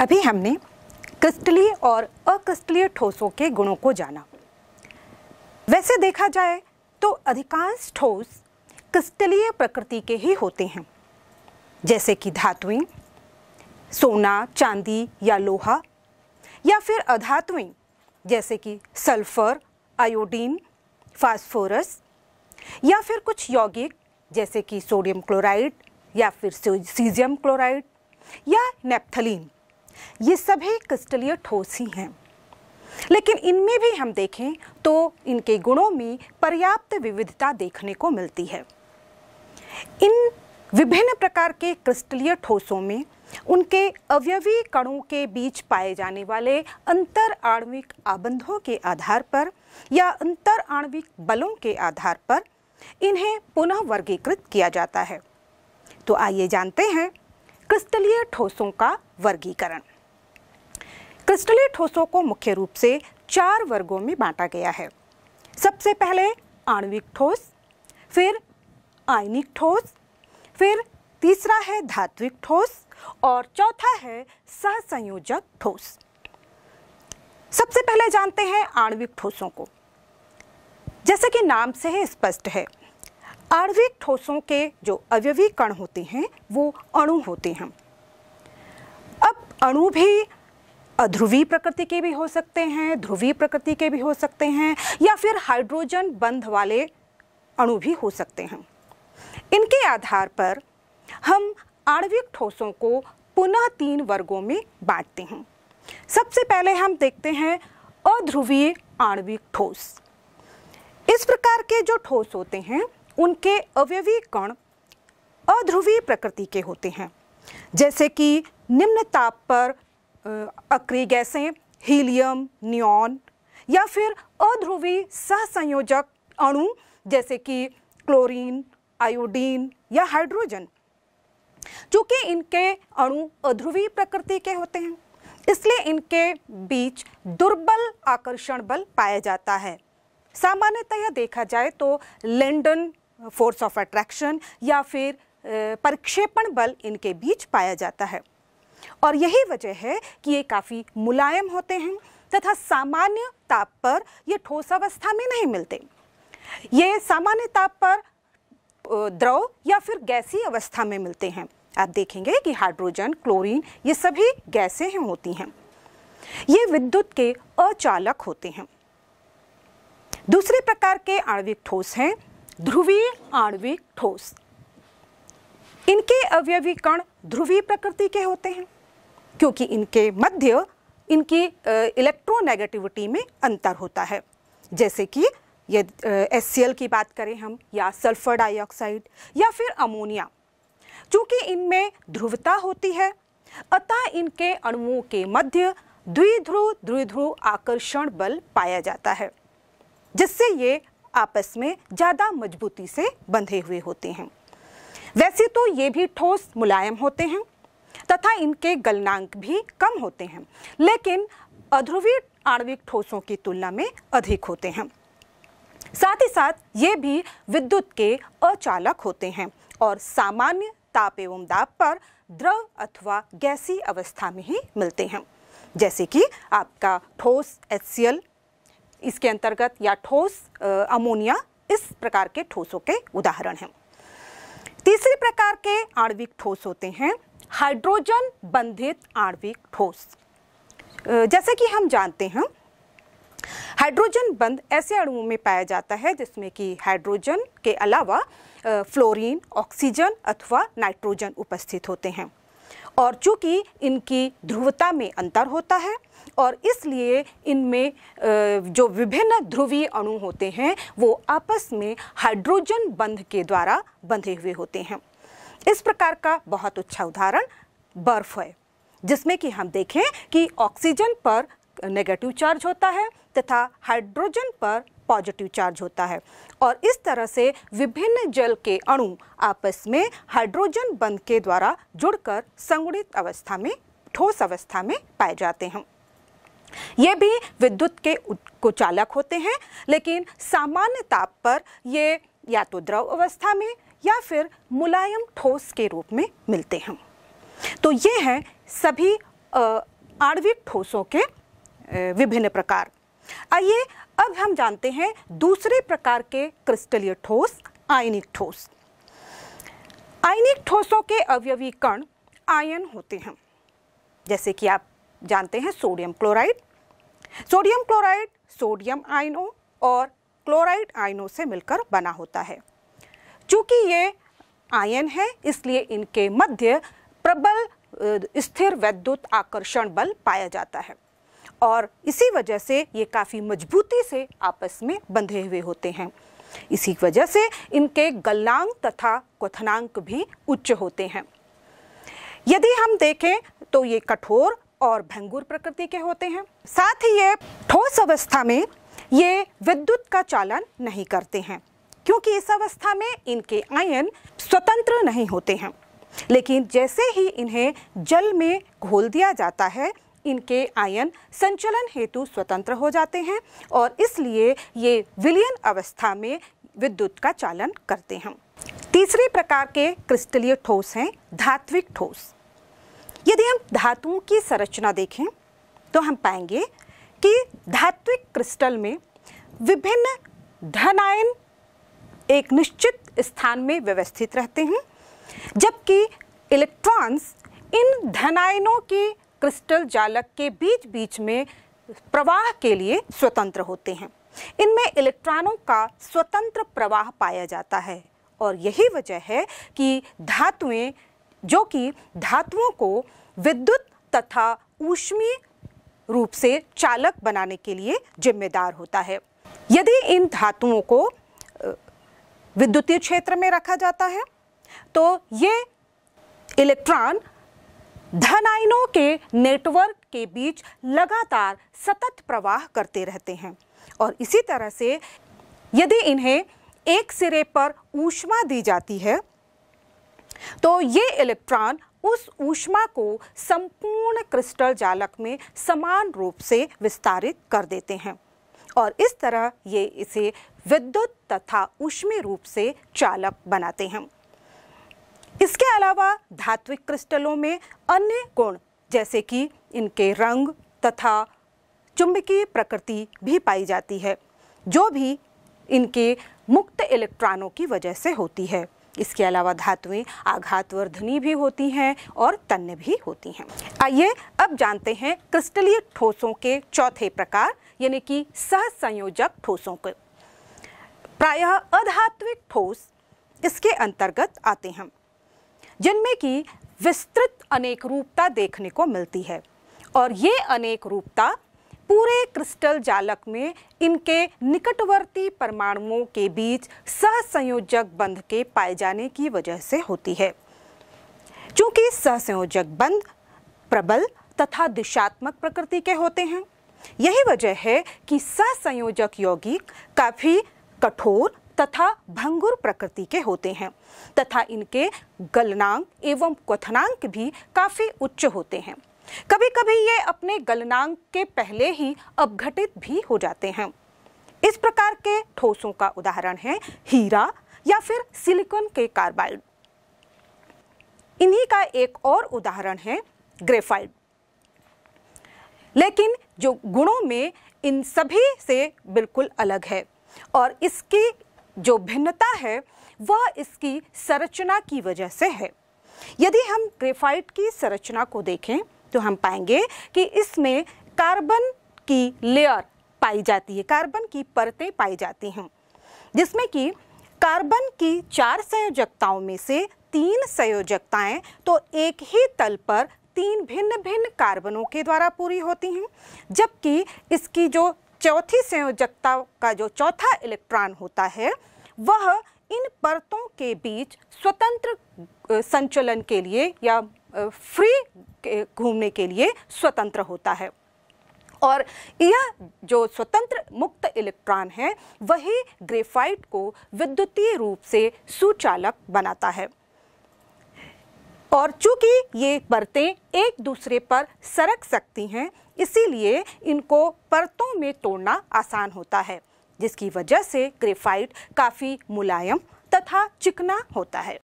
अभी हमने क्रिस्टलीय और अक्रिस्टलीय ठोसों के गुणों को जाना वैसे देखा जाए तो अधिकांश ठोस क्रिस्टलीय प्रकृति के ही होते हैं जैसे कि धातुएं सोना चांदी या लोहा या फिर अधातुएं जैसे कि सल्फर आयोडीन फास्फोरस या फिर कुछ यौगिक जैसे कि सोडियम क्लोराइड या फिर सीजियम क्लोराइड या नेप्थलीन ये सभी क्रिस्टलीय ठोस ही हैं लेकिन इनमें भी हम देखें तो इनके गुणों में पर्याप्त विविधता देखने को मिलती है इन विभिन्न प्रकार के क्रिस्टलीय ठोसों में उनके अवयवी कणों के बीच पाए जाने वाले अंतर आणविक आबंधों के आधार पर या अंतर आणविक बलों के आधार पर इन्हें पुनः वर्गीकृत किया जाता है तो आइए जानते हैं क्रिस्टलीय ठोसों का वर्गीकरण क्रिस्टलीय ठोसों को मुख्य रूप से चार वर्गों में बांटा गया है सबसे पहले आणविक ठोस फिर आयनिक ठोस फिर तीसरा है धात्विक ठोस और चौथा है सहसंयोजक ठोस सबसे पहले जानते हैं आणविक ठोसों को जैसे कि नाम से ही स्पष्ट है आणविक ठोसों के जो अवयवी कण होते हैं वो अणु होते हैं अब अणु भी ध्रुवीय प्रकृति के भी हो सकते हैं ध्रुवीय प्रकृति के भी हो सकते हैं या फिर हाइड्रोजन बंध वाले अणु भी हो सकते हैं इनके आधार पर हम आणविक ठोसों को पुनः तीन वर्गों में बांटते हैं सबसे पहले हम देखते हैं अध्रुवीय आणविक ठोस इस प्रकार के जो ठोस होते हैं उनके अवयवी कण अध्रुवीय प्रकृति के होते हैं जैसे कि निम्न ताप पर अक्री गैसें हीलियम न्योन या फिर अध्रुवी सहसंयोजक अणु जैसे कि क्लोरीन आयोडीन या हाइड्रोजन चूँकि इनके अणु अध्रुवी प्रकृति के होते हैं इसलिए इनके बीच दुर्बल आकर्षण बल पाया जाता है सामान्यतः देखा जाए तो लेंडन फोर्स ऑफ अट्रैक्शन या फिर प्रक्षेपण बल इनके बीच पाया जाता है और यही वजह है कि ये काफ़ी मुलायम होते हैं तथा सामान्य ताप पर ये अवस्था में नहीं मिलते ये सामान्य ताप पर द्रव या फिर गैसी अवस्था में मिलते हैं आप देखेंगे कि हाइड्रोजन क्लोरीन ये सभी गैसें हैं होती हैं ये विद्युत के अचालक होते हैं दूसरे प्रकार के आणविक ठोस हैं ध्रुवीय आणविक ठोस इनके अवयवीकरण ध्रुवीय प्रकृति के होते हैं क्योंकि इनके मध्य इनकी इलेक्ट्रोनेगेटिविटी में अंतर होता है जैसे कि यदि एस सी की बात करें हम या सल्फर डाइऑक्साइड या फिर अमोनिया चूँकि इनमें ध्रुवता होती है अतः इनके अणुओं के मध्य द्विध्रुव द्विध्रुव आकर्षण बल पाया जाता है जिससे ये आपस में ज़्यादा मजबूती से बंधे हुए होते हैं वैसे तो ये भी ठोस मुलायम होते हैं तथा इनके गलनांक भी कम होते हैं लेकिन अध्रुवी आणविक ठोसों की तुलना में अधिक होते हैं साथ ही साथ ये भी विद्युत के अचालक होते हैं और सामान्य ताप एवं दाब पर द्रव अथवा गैसी अवस्था में ही मिलते हैं जैसे कि आपका ठोस एच इसके अंतर्गत या ठोस अमोनिया इस प्रकार के ठोसों के उदाहरण हैं तीसरे प्रकार के आणविक ठोस होते हैं हाइड्रोजन बंधित आणविक ठोस जैसे कि हम जानते हैं हाइड्रोजन बंद ऐसे अणुओं में पाया जाता है जिसमें कि हाइड्रोजन के अलावा फ्लोरीन ऑक्सीजन अथवा नाइट्रोजन उपस्थित होते हैं और चूंकि इनकी ध्रुवता में अंतर होता है और इसलिए इनमें जो विभिन्न ध्रुवीय अणु होते हैं वो आपस में हाइड्रोजन बंध के द्वारा बंधे हुए होते हैं इस प्रकार का बहुत अच्छा उदाहरण बर्फ है जिसमें कि हम देखें कि ऑक्सीजन पर नेगेटिव चार्ज होता है तथा हाइड्रोजन पर पॉजिटिव चार्ज होता है और इस तरह से विभिन्न जल के अणु आपस में हाइड्रोजन बंद के द्वारा जुड़कर संगुणित अवस्था में ठोस अवस्था में पाए जाते हैं ये भी विद्युत के कुचालक होते हैं लेकिन सामान्य ताप पर ये या तो द्रव अवस्था में या फिर मुलायम ठोस के रूप में मिलते हैं तो ये हैं सभी आणविक ठोसों के विभिन्न प्रकार आइए अब हम जानते हैं दूसरे प्रकार के क्रिस्टलीय ठोस आयनिक ठोस आयनिक ठोसों के अवयवी कण आयन होते हैं जैसे कि आप जानते हैं sodium chloride sodium chloride sodium आयनों और क्लोराइड आयनों से मिलकर बना होता है चूँकि ये आयन है इसलिए इनके मध्य प्रबल स्थिर वैद्युत आकर्षण बल पाया जाता है और इसी वजह से ये काफ़ी मजबूती से आपस में बंधे हुए होते हैं इसी वजह से इनके गलनांक तथा क्वथनांक भी उच्च होते हैं यदि हम देखें तो ये कठोर और भंगुर प्रकृति के होते हैं साथ ही ये ठोस अवस्था में ये विद्युत का चालन नहीं करते हैं क्योंकि इस अवस्था में इनके आयन स्वतंत्र नहीं होते हैं लेकिन जैसे ही इन्हें जल में घोल दिया जाता है इनके आयन संचलन हेतु स्वतंत्र हो जाते हैं और इसलिए ये विलयन अवस्था में विद्युत का चालन करते हैं तीसरे प्रकार के क्रिस्टलीय ठोस हैं धात्विक ठोस यदि हम धातुओं की संरचना देखें तो हम पाएंगे कि धात्विक क्रिस्टल में विभिन्न धनायन एक निश्चित स्थान में व्यवस्थित रहते हैं जबकि इलेक्ट्रॉन्स इन धनायनों के क्रिस्टल जालक के बीच बीच में प्रवाह के लिए स्वतंत्र होते हैं इनमें इलेक्ट्रॉनों का स्वतंत्र प्रवाह पाया जाता है और यही वजह है कि धातुएं जो कि धातुओं को विद्युत तथा ऊष्मीय रूप से चालक बनाने के लिए जिम्मेदार होता है यदि इन धातुओं को विद्युतीय क्षेत्र में रखा जाता है तो ये इलेक्ट्रॉन धन आयनों के नेटवर्क के बीच लगातार सतत प्रवाह करते रहते हैं और इसी तरह से यदि इन्हें एक सिरे पर ऊष्मा दी जाती है तो ये इलेक्ट्रॉन उस ऊष्मा को संपूर्ण क्रिस्टल जालक में समान रूप से विस्तारित कर देते हैं और इस तरह ये इसे विद्युत तथा उष्मीय रूप से चालक बनाते हैं इसके अलावा धात्विक क्रिस्टलों में अन्य गुण जैसे कि इनके रंग तथा चुंबकीय प्रकृति भी पाई जाती है जो भी इनके मुक्त इलेक्ट्रॉनों की वजह से होती है इसके अलावा धातुएं आघातवर्धनी भी होती हैं और तन्य भी होती हैं आइए अब जानते हैं क्रिस्टलीय ठोसों के चौथे प्रकार यानी कि सहसंयोजक ठोसों के प्रायः अधात्विक ठोस इसके अंतर्गत आते हैं जिनमें की विस्तृत अनेक रूपता देखने को मिलती है और ये अनेक रूपता पूरे क्रिस्टल जालक में इनके निकटवर्ती परमाणुओं के बीच सहसंयोजक बंध के पाए जाने की वजह से होती है क्योंकि सहसंयोजक बंध प्रबल तथा दिशात्मक प्रकृति के होते हैं यही वजह है कि सहसंयोजक यौगिक काफ़ी कठोर तथा भंगुर प्रकृति के होते हैं तथा इनके गलनांक एवं क्वथनांक भी काफ़ी उच्च होते हैं कभी कभी ये अपने गलनांक के पहले ही अपघटित भी हो जाते हैं इस प्रकार के ठोसों का उदाहरण है हीरा या फिर सिलिकॉन के कार्बाइड इन्हीं का एक और उदाहरण है ग्रेफाइड लेकिन जो गुणों में इन सभी से बिल्कुल अलग है और इसकी जो भिन्नता है वह इसकी संरचना की वजह से है यदि हम ग्रेफाइट की संरचना को देखें तो हम पाएंगे कि इसमें कार्बन की लेयर पाई जाती है कार्बन की परतें पाई जाती हैं जिसमें कि कार्बन की चार संयोजकताओं में से तीन संयोजकताएं तो एक ही तल पर तीन भिन्न भिन्न कार्बनों के द्वारा पूरी होती हैं जबकि इसकी जो चौथी संयोजकता का जो चौथा इलेक्ट्रॉन होता है वह इन परतों के बीच स्वतंत्र संचलन के लिए या फ्री घूमने के लिए स्वतंत्र होता है और यह जो स्वतंत्र मुक्त इलेक्ट्रॉन है वही ग्रेफाइट को विद्युतीय रूप से सुचालक बनाता है और चूंकि ये परतें एक दूसरे पर सरक सकती हैं इसीलिए इनको परतों में तोड़ना आसान होता है जिसकी वजह से ग्रेफाइट काफ़ी मुलायम तथा चिकना होता है